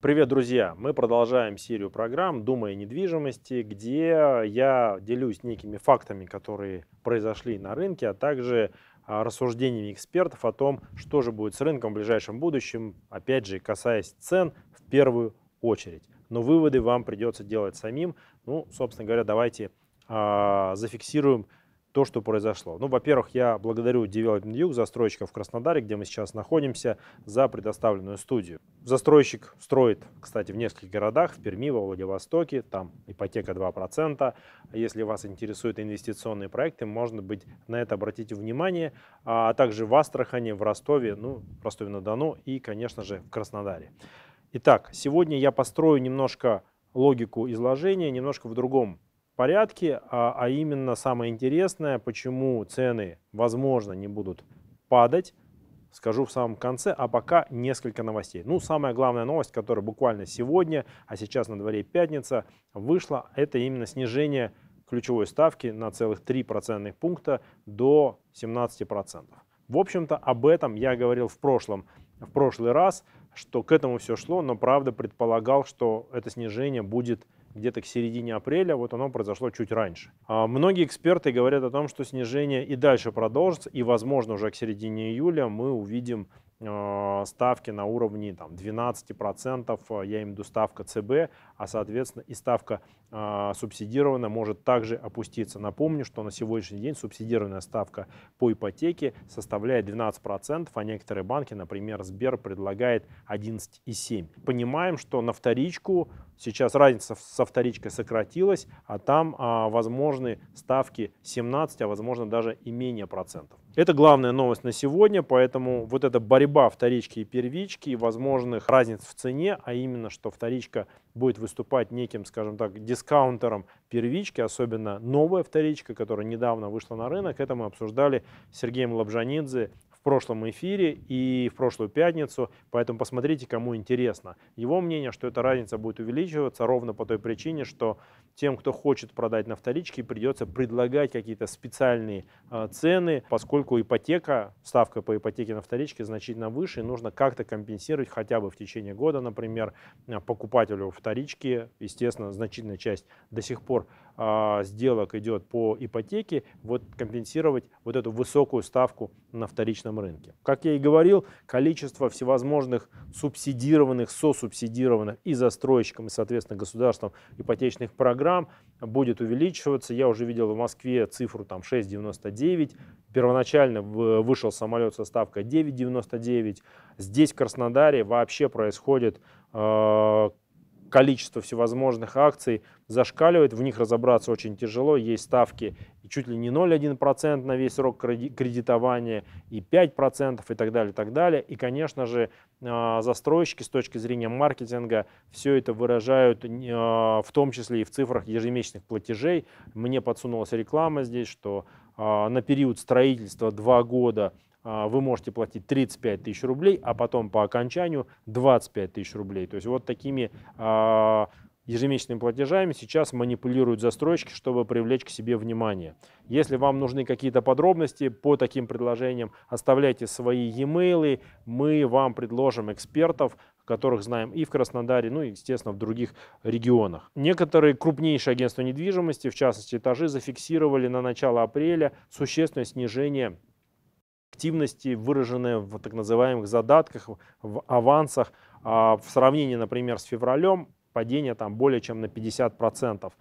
Привет, друзья! Мы продолжаем серию программ "Дума о недвижимости», где я делюсь некими фактами, которые произошли на рынке, а также а, рассуждениями экспертов о том, что же будет с рынком в ближайшем будущем, опять же, касаясь цен в первую очередь. Но выводы вам придется делать самим. Ну, собственно говоря, давайте э, зафиксируем то, что произошло. Ну, во-первых, я благодарю Development Duke, застройщика в Краснодаре, где мы сейчас находимся, за предоставленную студию. Застройщик строит, кстати, в нескольких городах, в Перми, во Владивостоке, там ипотека 2%. Если вас интересуют инвестиционные проекты, можно быть на это обратите внимание, а также в Астрахане, в Ростове, ну, в Ростове-на-Дону и, конечно же, в Краснодаре. Итак, сегодня я построю немножко логику изложения немножко в другом порядке, а, а именно самое интересное, почему цены, возможно, не будут падать, скажу в самом конце, а пока несколько новостей. Ну, самая главная новость, которая буквально сегодня, а сейчас на дворе пятница, вышла, это именно снижение ключевой ставки на целых 3 процентных пункта до 17%. В общем-то, об этом я говорил в прошлом, в прошлый раз, что к этому все шло, но правда предполагал, что это снижение будет где-то к середине апреля, вот оно произошло чуть раньше. А многие эксперты говорят о том, что снижение и дальше продолжится, и, возможно, уже к середине июля мы увидим а, ставки на уровне там, 12%, а, я имею в виду ставка ЦБ, а соответственно и ставка э, субсидированная может также опуститься. Напомню, что на сегодняшний день субсидированная ставка по ипотеке составляет 12%, а некоторые банки, например, Сбер предлагает 11,7%. Понимаем, что на вторичку сейчас разница со вторичкой сократилась, а там а, возможны ставки 17, а возможно даже и менее процентов. Это главная новость на сегодня, поэтому вот эта борьба вторички и первички и возможных разниц в цене, а именно, что вторичка будет выступать выступать неким, скажем так, дискаунтером первички, особенно новая вторичка, которая недавно вышла на рынок. Это мы обсуждали с Сергеем Лобжанидзе в прошлом эфире и в прошлую пятницу, поэтому посмотрите, кому интересно. Его мнение, что эта разница будет увеличиваться ровно по той причине, что тем, кто хочет продать на вторичке, придется предлагать какие-то специальные э, цены, поскольку ипотека, ставка по ипотеке на вторичке значительно выше, и нужно как-то компенсировать хотя бы в течение года, например, а, покупателю вторички, естественно, значительная часть до сих пор а, сделок идет по ипотеке, вот компенсировать вот эту высокую ставку на вторичном вторичном рынке. Как я и говорил, количество всевозможных субсидированных, сосубсидированных и застройщиком, и, соответственно, государством ипотечных программ будет увеличиваться. Я уже видел в Москве цифру там 6,99. Первоначально вышел самолет со ставкой 9,99. Здесь, в Краснодаре, вообще происходит э, количество всевозможных акций зашкаливает, в них разобраться очень тяжело, есть ставки чуть ли не 0,1% на весь срок кредитования, и 5% и так далее, и так далее. И, конечно же, а, застройщики с точки зрения маркетинга все это выражают а, в том числе и в цифрах ежемесячных платежей. Мне подсунулась реклама здесь, что а, на период строительства 2 года вы можете платить 35 тысяч рублей, а потом по окончанию 25 тысяч рублей. То есть вот такими ежемесячными платежами сейчас манипулируют застройщики, чтобы привлечь к себе внимание. Если вам нужны какие-то подробности по таким предложениям, оставляйте свои e-mail, мы вам предложим экспертов, которых знаем и в Краснодаре, ну и, естественно, в других регионах. Некоторые крупнейшие агентства недвижимости, в частности этажи, зафиксировали на начало апреля существенное снижение активности, выраженное в так называемых задатках, в авансах. А в сравнении, например, с февралем падение там более чем на 50%.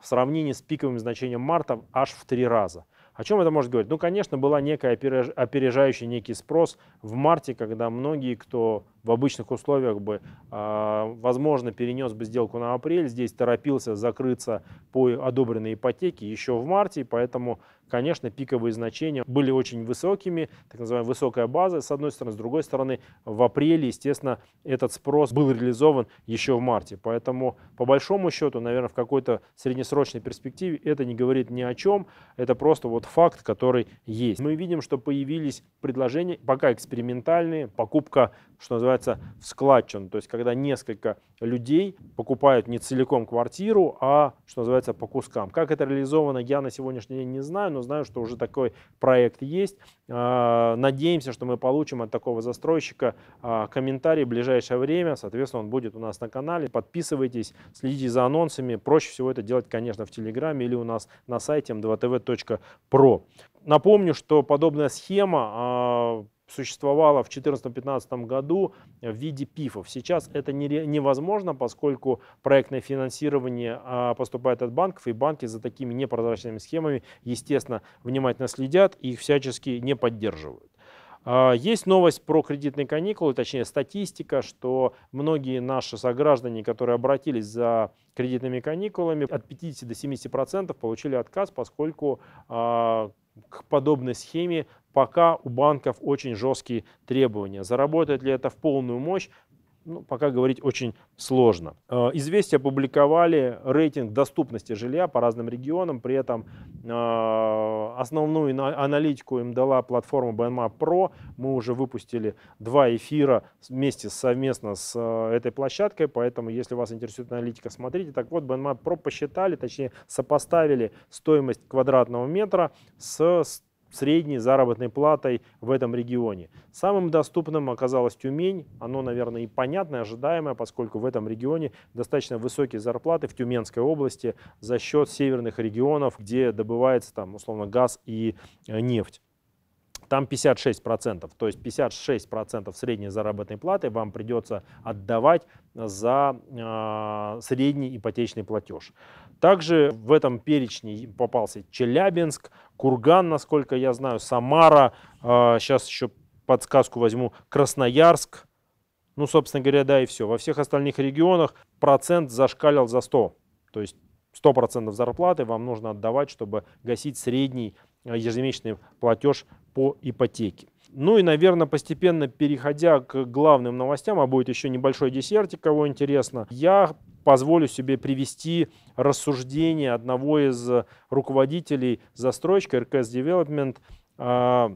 В сравнении с пиковым значением марта аж в три раза. О чем это может говорить? Ну, конечно, была некая опережающий некий спрос в марте, когда многие, кто в обычных условиях бы, а, возможно, перенес бы сделку на апрель, здесь торопился закрыться по одобренной ипотеке еще в марте, поэтому, конечно, пиковые значения были очень высокими, так называемая высокая база, с одной стороны, с другой стороны, в апреле, естественно, этот спрос был реализован еще в марте, поэтому, по большому счету, наверное, в какой-то среднесрочной перспективе это не говорит ни о чем, это просто вот факт, который есть. Мы видим, что появились предложения, пока экспериментальные, покупка что называется, в складчину. То есть, когда несколько людей покупают не целиком квартиру, а, что называется, по кускам. Как это реализовано, я на сегодняшний день не знаю, но знаю, что уже такой проект есть. А, надеемся, что мы получим от такого застройщика а, комментарий в ближайшее время. Соответственно, он будет у нас на канале. Подписывайтесь, следите за анонсами. Проще всего это делать, конечно, в Телеграме или у нас на сайте m2tv.pro. Эм Напомню, что подобная схема а, существовала в 2014-2015 году в виде ПИФов. Сейчас это невозможно, поскольку проектное финансирование а, поступает от банков, и банки за такими непрозрачными схемами, естественно, внимательно следят и их всячески не поддерживают. А, есть новость про кредитные каникулы, точнее статистика, что многие наши сограждане, которые обратились за кредитными каникулами, от 50 до 70 процентов получили отказ, поскольку к подобной схеме, пока у банков очень жесткие требования. Заработает ли это в полную мощь, ну, пока говорить очень сложно. Э, Известия опубликовали рейтинг доступности жилья по разным регионам, при этом э, основную аналитику им дала платформа BNMAP Pro. Мы уже выпустили два эфира вместе совместно с э, этой площадкой, поэтому если вас интересует аналитика, смотрите. Так вот, BNMAP Pro посчитали, точнее сопоставили стоимость квадратного метра с средней заработной платой в этом регионе. Самым доступным оказалась Тюмень. Оно, наверное, и понятное, ожидаемое, поскольку в этом регионе достаточно высокие зарплаты в Тюменской области за счет северных регионов, где добывается там условно газ и э, нефть там 56%. То есть 56% средней заработной платы вам придется отдавать за э, средний ипотечный платеж. Также в этом перечне попался Челябинск, Курган, насколько я знаю, Самара, э, а, сейчас еще подсказку возьму, Красноярск. Ну, собственно говоря, да и все. Во всех остальных регионах процент зашкалил за 100. То есть 100% зарплаты вам нужно отдавать, чтобы гасить средний Э, ежемесячный платеж по ипотеке. Ну и, наверное, постепенно переходя к главным новостям, а будет еще небольшой десертик, кого интересно, я позволю себе привести рассуждение одного из руководителей застройщика РКС Development, а,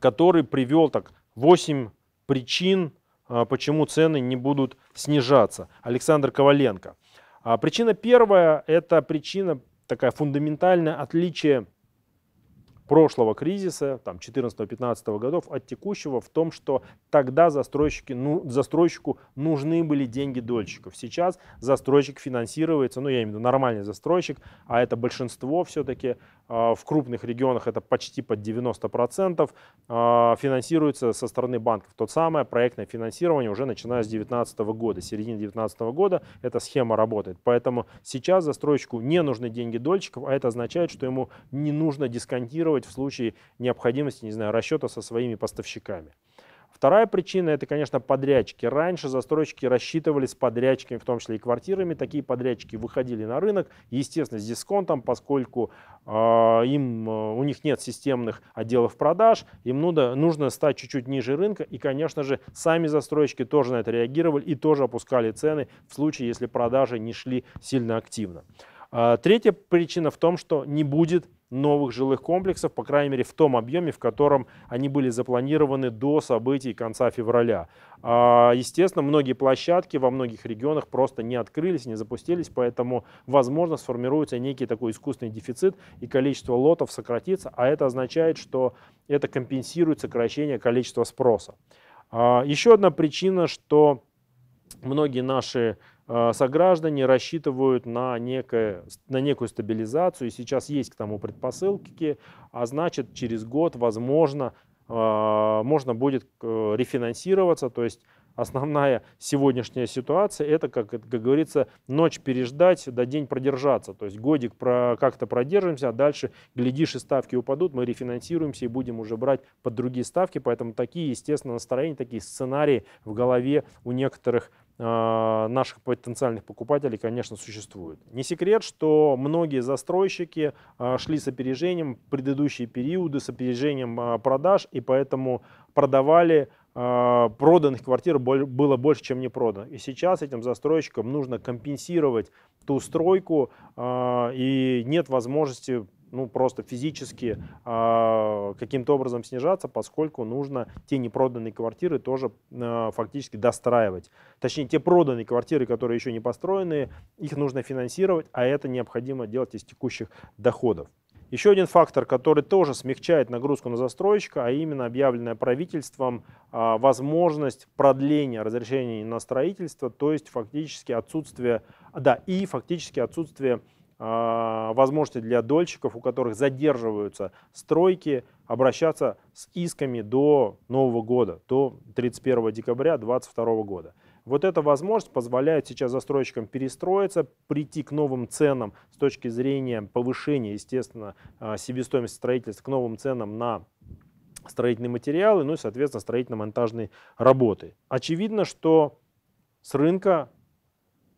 который привел так 8 причин, а, почему цены не будут снижаться. Александр Коваленко. А причина первая – это причина такая фундаментальное отличие прошлого кризиса, там 14-15 годов, от текущего в том, что тогда застройщики, ну, застройщику нужны были деньги дольщиков. Сейчас застройщик финансируется, ну я имею в виду нормальный застройщик, а это большинство все-таки а, в крупных регионах это почти под 90% а, финансируется со стороны банков. То самое проектное финансирование уже начиная с 2019 года, середины 2019 года эта схема работает. Поэтому сейчас застройщику не нужны деньги дольщиков, а это означает, что ему не нужно дисконтировать реагировать в случае необходимости, не знаю, расчета со своими поставщиками. Вторая причина – это, конечно, подрядчики. Раньше застройщики рассчитывали с подрядчиками, в том числе и квартирами. Такие подрядчики выходили на рынок, естественно, с дисконтом, поскольку э, им, э, у них нет системных отделов продаж, им нужно, нужно стать чуть-чуть ниже рынка. И, конечно же, сами застройщики тоже на это реагировали и тоже опускали цены в случае, если продажи не шли сильно активно. А, третья причина в том, что не будет новых жилых комплексов, по крайней мере в том объеме, в котором они были запланированы до событий конца февраля. А, естественно, многие площадки во многих регионах просто не открылись, не запустились, поэтому, возможно, сформируется некий такой искусственный дефицит и количество лотов сократится, а это означает, что это компенсирует сокращение количества спроса. А, еще одна причина, что многие наши Э, сограждане рассчитывают на, некое, на некую стабилизацию, и сейчас есть к тому предпосылки, а значит через год, возможно, э, можно будет э, рефинансироваться, то есть основная сегодняшняя ситуация, это, как, как говорится, ночь переждать, до да день продержаться. То есть годик про, как-то продержимся, а дальше, глядишь, и ставки упадут, мы рефинансируемся и будем уже брать под другие ставки. Поэтому такие, естественно, настроения, такие сценарии в голове у некоторых Э, наших потенциальных покупателей, конечно, существует. Не секрет, что многие застройщики э, шли с опережением предыдущие периоды, с опережением э, продаж, и поэтому продавали проданных квартир было больше, чем не продано. И сейчас этим застройщикам нужно компенсировать ту стройку, и нет возможности ну, просто физически э, каким-то образом снижаться, поскольку нужно те непроданные квартиры тоже э, фактически достраивать. Точнее, те проданные квартиры, которые еще не построены, их нужно финансировать, а это необходимо делать из текущих доходов. Еще один фактор, который тоже смягчает нагрузку на застройщика, а именно объявленная правительством а, возможность продления разрешений на строительство, то есть фактически отсутствие, да, и фактически отсутствие а, возможности для дольщиков, у которых задерживаются стройки, обращаться с исками до Нового года, до 31 декабря 2022 года. Вот эта возможность позволяет сейчас застройщикам перестроиться, прийти к новым ценам с точки зрения повышения, естественно, а, себестоимости строительства к новым ценам на строительные материалы, ну и, соответственно, строительно-монтажные работы. Очевидно, что с рынка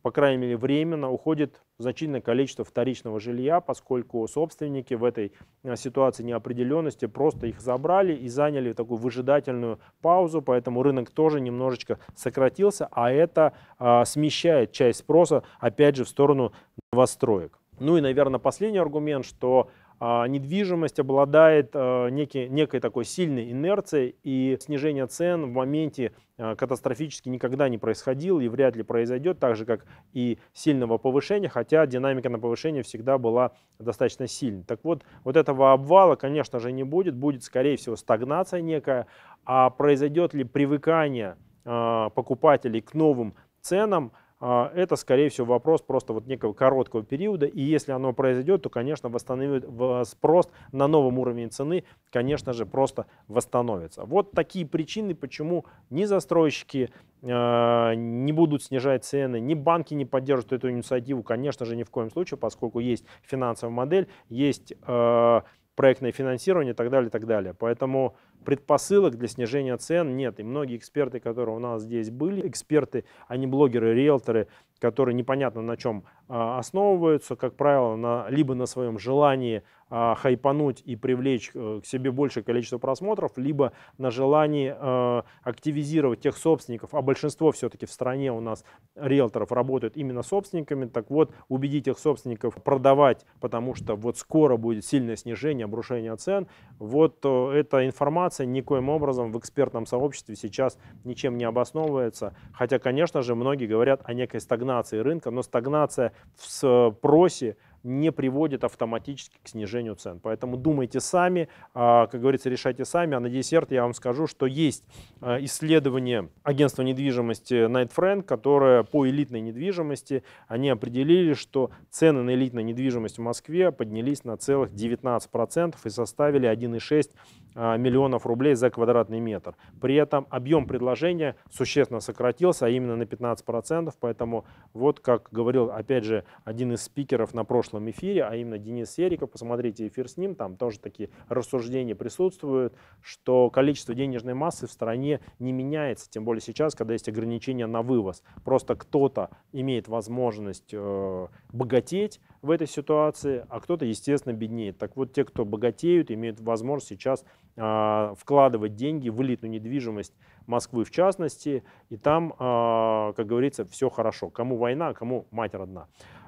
по крайней мере временно, уходит значительное количество вторичного жилья, поскольку собственники в этой э, ситуации неопределенности просто их забрали и заняли такую выжидательную паузу, поэтому рынок тоже немножечко сократился, а это а, смещает часть спроса опять же в сторону новостроек. Ну и, наверное, последний аргумент, что а, недвижимость обладает а, некий, некой такой сильной инерцией, и снижение цен в моменте а, катастрофически никогда не происходило и вряд ли произойдет, так же как и сильного повышения, хотя динамика на повышение всегда была достаточно сильной. Так вот, вот этого обвала, конечно же, не будет, будет, скорее всего, стагнация некая, а произойдет ли привыкание покупателей к новым ценам – а, это, скорее всего, вопрос просто вот некого короткого периода, и если оно произойдет, то, конечно, восстановит спрос на новом уровне цены, конечно же, просто восстановится. Вот такие причины, почему ни застройщики э, не будут снижать цены, ни банки не поддержат эту инициативу, конечно же, ни в коем случае, поскольку есть финансовая модель, есть э, проектное финансирование и так далее, и так далее. Поэтому предпосылок для снижения цен нет. И многие эксперты, которые у нас здесь были, эксперты, они а блогеры, риэлторы, которые непонятно на чем а, основываются, как правило, на, либо на своем желании а, хайпануть и привлечь э, к себе большее количество просмотров, либо на желании э, активизировать тех собственников, а большинство все-таки в стране у нас риэлторов работают именно собственниками, так вот убедить их собственников продавать, потому что вот скоро будет сильное снижение, обрушение цен, вот э, эта информация никоим образом в экспертном сообществе сейчас ничем не обосновывается, хотя, конечно же, многие говорят о некой стагнации рынка, но стагнация в спросе не приводит автоматически к снижению цен. Поэтому думайте сами, а, как говорится, решайте сами. А на десерт я вам скажу, что есть а, исследование агентства недвижимости Knight Frank, которое по элитной недвижимости, они определили, что цены на элитную недвижимость в Москве поднялись на целых 19% и составили 1,6 а, миллионов рублей за квадратный метр. При этом объем предложения существенно сократился, а именно на 15%, поэтому вот как говорил опять же один из спикеров на прошлом эфире, а именно Денис Сериков, посмотрите эфир с ним, там тоже такие рассуждения присутствуют, что количество денежной массы в стране не меняется, тем более сейчас, когда есть ограничения на вывоз. Просто кто-то имеет возможность э, богатеть, в этой ситуации, а кто-то, естественно, беднеет. Так вот, те, кто богатеют, имеют возможность сейчас э, вкладывать деньги в элитную недвижимость Москвы в частности, и там, э, как говорится, все хорошо. Кому война, а кому мать родна.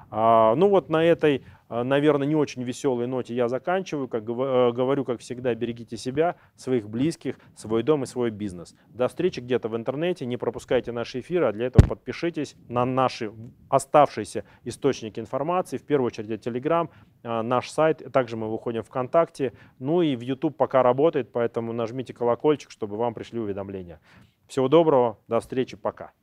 А, ну вот на этой, а, наверное, не очень веселой ноте я заканчиваю. Как э, говорю, как всегда, берегите себя, своих близких, свой дом и свой бизнес. До встречи где-то в интернете. Не пропускайте наши эфиры, а для этого подпишитесь на наши оставшиеся источники информации. В первую очередь Telegram, а, наш сайт. Также мы выходим в ВКонтакте. Ну и в YouTube пока работает, поэтому нажмите колокольчик, чтобы вам пришли уведомления. Всего доброго, до встречи, пока.